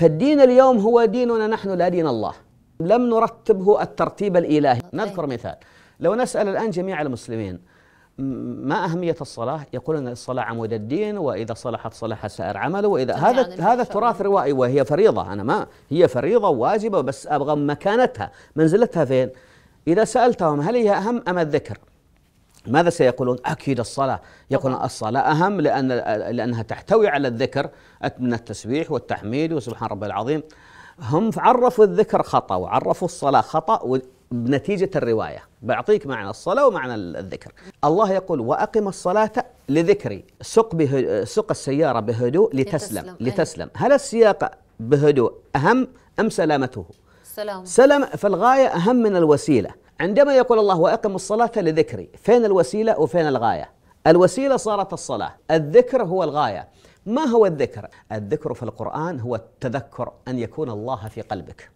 فالدين اليوم هو ديننا نحن لا دين الله لم نرتبه الترتيب الإلهي نذكر مثال لو نسأل الآن جميع المسلمين ما أهمية الصلاة؟ يقولون الصلاة عمود الدين وإذا صلحت صلح سائر عمله وإذا هذا هذا التراث روائي وهي فريضة أنا ما هي فريضة واجبة بس أبغى مكانتها منزلتها فين؟ إذا سألتهم هل هي أهم أم الذكر؟ ماذا سيقولون؟ أكيد الصلاة يقولون الصلاة أهم لأن لأنها تحتوي على الذكر من التسبيح والتحميد وسبحان ربي العظيم هم عرفوا الذكر خطأ وعرفوا الصلاة خطأ بنتيجة الرواية بعطيك معنى الصلاة ومعنى الذكر الله يقول وأقم الصلاة لذكري سق, سق السيارة بهدوء لتسلم لتسلم, لتسلم. هل السياق بهدوء أهم أم سلامته؟ سلام سلام فالغاية أهم من الوسيلة عندما يقول الله وأقم الصلاة لذكري فين الوسيلة وفين الغاية الوسيلة صارت الصلاة الذكر هو الغاية ما هو الذكر؟ الذكر في القرآن هو التذكر أن يكون الله في قلبك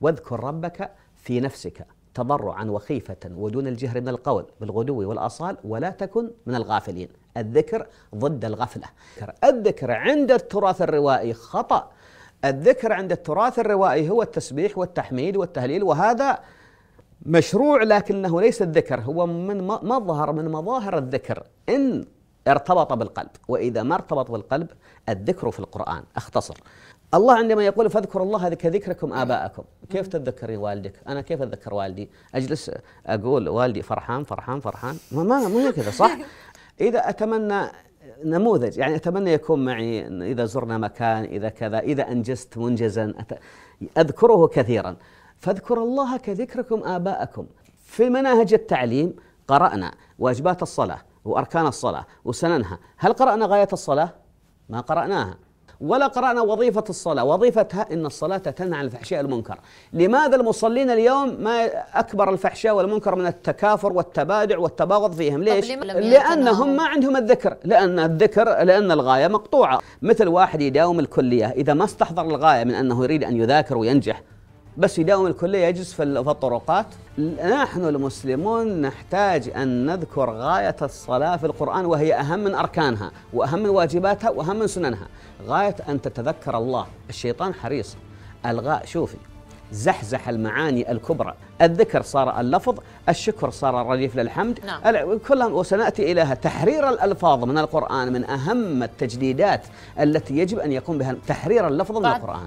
واذكر ربك في نفسك تضرعا وخيفة ودون الجهر من القول بالغدو والأصال ولا تكن من الغافلين الذكر ضد الغفلة الذكر عند التراث الروائي خطأ الذكر عند التراث الروائي هو التسبيح والتحميد والتهليل وهذا مشروع لكنه ليس الذكر هو من مظهر من مظاهر الذكر إن ارتبط بالقلب وإذا ما ارتبط بالقلب الذكر في القرآن أختصر الله عندما يقول فاذكروا الله كذكركم آباءكم كيف تتذكرني والدك أنا كيف أتذكر والدي أجلس أقول والدي فرحان فرحان فرحان ما ما مو كذا صح إذا أتمنى نموذج يعني أتمنى يكون معي إذا زرنا مكان إذا كذا إذا أنجزت منجزا أذكره كثيرا فاذكروا الله كذكركم آباءكم في مناهج التعليم قرأنا واجبات الصلاة وأركان الصلاة وسننها هل قرأنا غاية الصلاة؟ ما قرأناها ولا قرأنا وظيفة الصلاة وظيفتها إن الصلاة تنهى عن الفحشاء والمنكر لماذا المصلين اليوم ما أكبر الفحشاء والمنكر من التكافر والتبادع والتباغض فيهم ليش؟ لأنهم ما عندهم الذكر لأن الذكر لأن الغاية مقطوعة مثل واحد يداوم الكلية إذا ما استحضر الغاية من أنه يريد أن يذاكر وينجح بس يداوم الكلية يجلس في الطرقات نحن المسلمون نحتاج أن نذكر غاية الصلاة في القرآن وهي أهم من أركانها وأهم من واجباتها وأهم من سننها غاية أن تتذكر الله الشيطان حريص ألغاء شوفي زحزح المعاني الكبرى الذكر صار اللفظ الشكر صار الرديف للحمد نعم. كلها وسنأتي إليها تحرير الألفاظ من القرآن من أهم التجديدات التي يجب أن يقوم بها تحرير اللفظ من القرآن